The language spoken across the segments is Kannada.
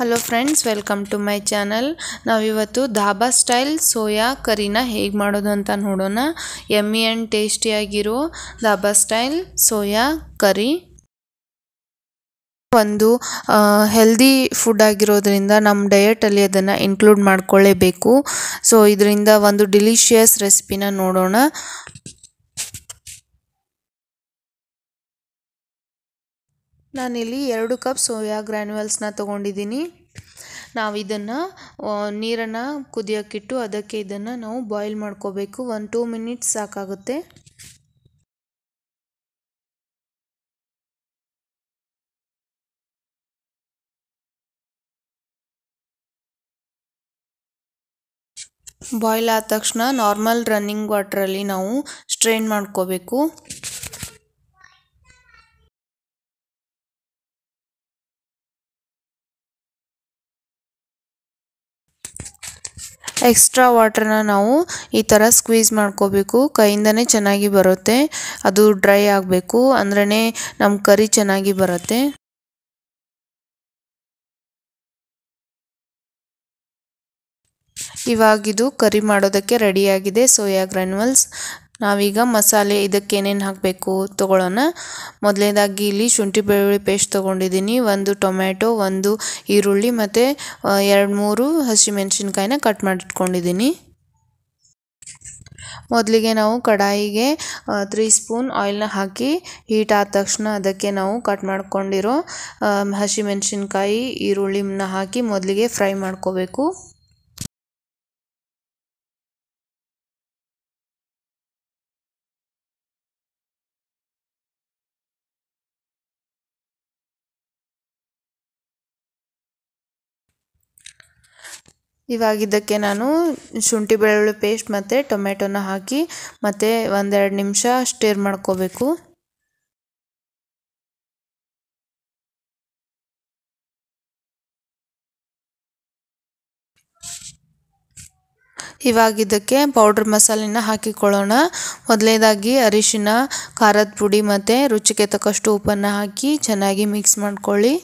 hello friends welcome to my channel ನಾವಿವತ್ತು ಧಾಬಾ ಸ್ಟೈಲ್ ಸೋಯಾ ಕರಿನ ಹೇಗೆ ಮಾಡೋದು ಅಂತ ನೋಡೋಣ ಎಮ್ಮಿ ಆ್ಯಂಡ್ ಟೇಸ್ಟಿಯಾಗಿರೋ ಧಾಬಾ ಸ್ಟೈಲ್ ಸೋಯಾ ಕರಿ ಒಂದು ಹೆಲ್ದಿ ಫುಡ್ ಆಗಿರೋದ್ರಿಂದ ನಮ್ಮ ಡಯಟಲ್ಲಿ ಅದನ್ನು ಇನ್ಕ್ಲೂಡ್ ಮಾಡ್ಕೊಳ್ಳೇಬೇಕು ಸೊ ಇದರಿಂದ ಒಂದು ಡಿಲಿಷಿಯಸ್ ರೆಸಿಪಿನ ನೋಡೋಣ ನಾನಿಲ್ಲಿ ಎರಡು ಕಪ್ ಸೋಯಾ ಗ್ರ್ಯಾನ್ಯುವಲ್ಸ್ನ ತೊಗೊಂಡಿದ್ದೀನಿ ನಾವು ಇದನ್ನು ನೀರನ್ನು ಕುದಿಯೋಕ್ಕಿಟ್ಟು ಅದಕ್ಕೆ ಇದನ್ನು ನಾವು ಬಾಯ್ಲ್ ಮಾಡ್ಕೋಬೇಕು ಒಂದು ಟೂ ಮಿನಿಟ್ಸ್ ಸಾಕಾಗುತ್ತೆ ಬಾಯ್ಲ್ ಆದ ತಕ್ಷಣ ನಾರ್ಮಲ್ ರನ್ನಿಂಗ್ ವಾಟ್ರಲ್ಲಿ ನಾವು ಸ್ಟ್ರೈನ್ ಮಾಡ್ಕೋಬೇಕು ಎಕ್ಸ್ಟ್ರಾ ವಾಟ್ರನ್ನ ನಾವು ಈ ಥರ ಸ್ಕ್ವೀಸ್ ಮಾಡ್ಕೋಬೇಕು ಕೈಯಿಂದನೇ ಚೆನ್ನಾಗಿ ಬರುತ್ತೆ ಅದು ಡ್ರೈ ಆಗಬೇಕು ಅಂದ್ರೇ ನಮ್ಮ ಕರಿ ಚೆನ್ನಾಗಿ ಬರುತ್ತೆ ಇವಾಗಿದು ಕರಿ ಮಾಡೋದಕ್ಕೆ ರೆಡಿಯಾಗಿದೆ ಸೋಯಾ ಗ್ರ್ಯಾನ್ಯುವಲ್ಸ್ ನಾವೀಗ ಮಸಾಲೆ ಇದಕ್ಕೆ ಏನೇನು ಹಾಕಬೇಕು ತಗೊಳ್ಳೋಣ ಮೊದಲನೇದಾಗಿ ಇಲ್ಲಿ ಶುಂಠಿ ಬೆಳ್ಳುಳ್ಳಿ ಪೇಸ್ಟ್ ತೊಗೊಂಡಿದ್ದೀನಿ ಒಂದು ಟೊಮ್ಯಾಟೊ ಒಂದು ಈರುಳ್ಳಿ ಮತ್ತು ಎರಡು ಮೂರು ಹಸಿಮೆಣಸಿನ್ಕಾಯಿನ ಕಟ್ ಮಾಡಿಟ್ಕೊಂಡಿದ್ದೀನಿ ಮೊದಲಿಗೆ ನಾವು ಕಡಾಯಿಗೆ ತ್ರೀ ಸ್ಪೂನ್ ಆಯಿಲ್ನ ಹಾಕಿ ಹೀಟ್ ಆದ ತಕ್ಷಣ ಅದಕ್ಕೆ ನಾವು ಕಟ್ ಮಾಡ್ಕೊಂಡಿರೋ ಹಸಿಮೆಣಸಿನ್ಕಾಯಿ ಈರುಳ್ಳಿನ ಹಾಕಿ ಮೊದಲಿಗೆ ಫ್ರೈ ಮಾಡ್ಕೋಬೇಕು ಇವಾಗಿದ್ದಕ್ಕೆ ನಾನು ಶುಂಠಿ ಬೆಳ್ಳುಳ್ಳಿ ಪೇಸ್ಟ್ ಮತ್ತು ಟೊಮೆಟೊನ ಹಾಕಿ ಮತ್ತು ಒಂದೆರಡು ನಿಮಿಷ ಸ್ಟೇರ್ ಮಾಡ್ಕೋಬೇಕು ಇವಾಗಿದ್ದಕ್ಕೆ ಪೌಡ್ರ್ ಮಸಾಲೆನ ಹಾಕಿಕೊಳ್ಳೋಣ ಮೊದಲನೇದಾಗಿ ಅರಿಶಿನ ಖಾರದ ಪುಡಿ ಮತ್ತು ರುಚಿಗೆ ತಕ್ಕಷ್ಟು ಉಪ್ಪನ್ನು ಹಾಕಿ ಚೆನ್ನಾಗಿ ಮಿಕ್ಸ್ ಮಾಡ್ಕೊಳ್ಳಿ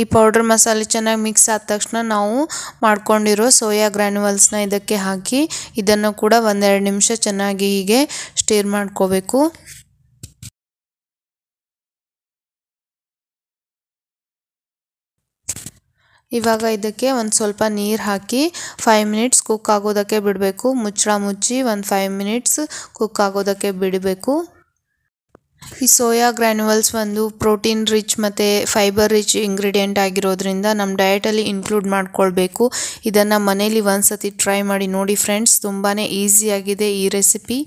ಈ ಪೌಡ್ರ್ ಮಸಾಲೆ ಚೆನ್ನಾಗಿ ಮಿಕ್ಸ್ ಆದ ತಕ್ಷಣ ನಾವು ಮಾಡ್ಕೊಂಡಿರೋ ಸೋಯಾ ಗ್ರ್ಯಾನ್ಯುವಲ್ಸ್ನ ಇದಕ್ಕೆ ಹಾಕಿ ಇದನ್ನು ಕೂಡ ಒಂದೆರಡು ನಿಮಿಷ ಚೆನ್ನಾಗಿ ಹೀಗೆ ಸ್ಟೀರ್ ಮಾಡ್ಕೋಬೇಕು ಇವಾಗ ಇದಕ್ಕೆ ಒಂದು ಸ್ವಲ್ಪ ನೀರು ಹಾಕಿ ಫೈವ್ ಮಿನಿಟ್ಸ್ ಕುಕ್ ಆಗೋದಕ್ಕೆ ಬಿಡಬೇಕು ಮುಚ್ಚಳ ಮುಚ್ಚಿ ಒಂದು ಫೈವ್ ಮಿನಿಟ್ಸ್ ಕುಕ್ ಆಗೋದಕ್ಕೆ ಬಿಡಬೇಕು ಈ ಸೋಯಾ ಗ್ರ್ಯಾನ್ಯುವಲ್ಸ್ ಒಂದು ಪ್ರೋಟೀನ್ ರಿಚ್ ಮತ್ತು ಫೈಬರ್ ರಿಚ್ ಇಂಗ್ರೀಡಿಯೆಂಟ್ ಆಗಿರೋದ್ರಿಂದ ನಮ್ಮ ಡಯಟಲ್ಲಿ ಇನ್ಕ್ಲೂಡ್ ಮಾಡ್ಕೊಳ್ಬೇಕು ಇದನ್ನು ಮನೇಲಿ ಒಂದು ಸತಿ ಟ್ರೈ ಮಾಡಿ ನೋಡಿ ಫ್ರೆಂಡ್ಸ್ ತುಂಬಾ ಈಸಿಯಾಗಿದೆ ಈ ರೆಸಿಪಿ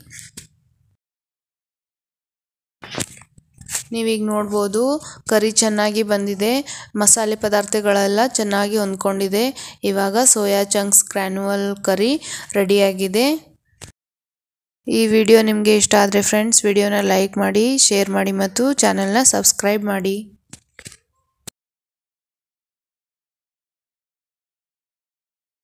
ನೀವೀಗ ನೋಡ್ಬೋದು ಕರಿ ಚೆನ್ನಾಗಿ ಬಂದಿದೆ ಮಸಾಲೆ ಪದಾರ್ಥಗಳೆಲ್ಲ ಚೆನ್ನಾಗಿ ಹೊಂದ್ಕೊಂಡಿದೆ ಇವಾಗ ಸೋಯಾ ಚಂಕ್ಸ್ ಗ್ರ್ಯಾನ್ಯುವಲ್ ಕರಿ ರೆಡಿಯಾಗಿದೆ ಈ ವಿಡಿಯೋ ನಿಮಗೆ ಇಷ್ಟ ಆದರೆ ಫ್ರೆಂಡ್ಸ್ ವಿಡಿಯೋನ ಲೈಕ್ ಮಾಡಿ ಶೇರ್ ಮಾಡಿ ಮತ್ತು ಚಾನಲ್ನ ಸಬ್ಸ್ಕ್ರೈಬ್ ಮಾಡಿ